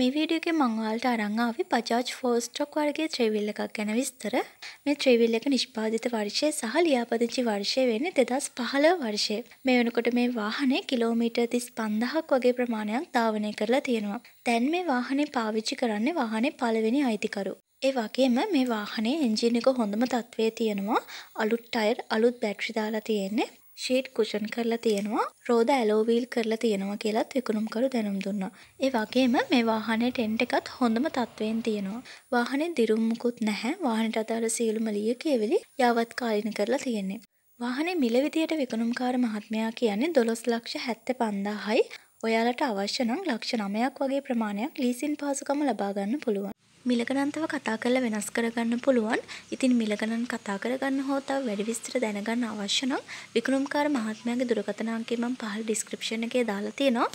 මේ වීඩියෝක මංවාලට අරංආාව පජාජ් ෆෝස්ට්‍රොක් වර්ගේ ත්‍රේවිල් එකක් ගැන විස්තර මේ ත්‍රේවිල් එක නිෂ්පාධිත වර්ෂය සහ ලියාපදිංචි වර්ෂය වෙන්න දෙදස් පහල වර්ෂය මේ වනකොට මේ වාහනේ කිලෝමීටර් තිස් පන්දහක් වගේ ප්‍රමාණයක් ධාවනය කරලා තියෙනවා තැන් මේ වාහනේ පාවිච්චි කරන්නේ වාහනේ පලවෙනි අයිතිකරු ඒ වගේම මේ වාහනේ එන්ජින එක හොඳම තත්ත්වය තියෙනවා අලුත් අයර් අලුත් බැක්ෂිදාලා තියෙන්නේ ෂීට් කුෂන් කරලා තියෙනවා රෝද ඇලෝවීල් කරලා තියෙනවා කියලත් විකුණුම්කරු දැනුම් දුන්නා. ඒ වගේම මේ වාහනේ ටෙන්ට් එකත් හොඳම තත්ත්වයෙන් තියෙනවා. වාහනේ දිරුම්මුකුත් නැහැ. වාහනට අදාළ සියලුම ලිය කියවිලි යාවත්කාලින කරලා තියෙන්නේ. වාහනේ මිල විදියට විකුණුම්කාර මහත්මයා කියන්නේ 12 ලක්ෂ 75000යි. ඔයාලට අවශ්‍ය නම් ලක්ෂ 9ක් වගේ ප්‍රමාණයක් ලීසින් පහසුකම ලබා ගන්න පුළුවන්. මිලගණන්තව කතා කරලා වෙනස් කරගන්න පුළුවන්. ඉතින් මිලගණන් කතා කරගන්න හෝ තව වැඩි විස්තර දැනගන්න අවශ්‍ය නම් වික්‍රමකාර මහත්මයාගේ දුරකථන අංකය මම පහල ඩිස්ක්‍රිප්ෂන් එකේ දාලා තියෙනවා.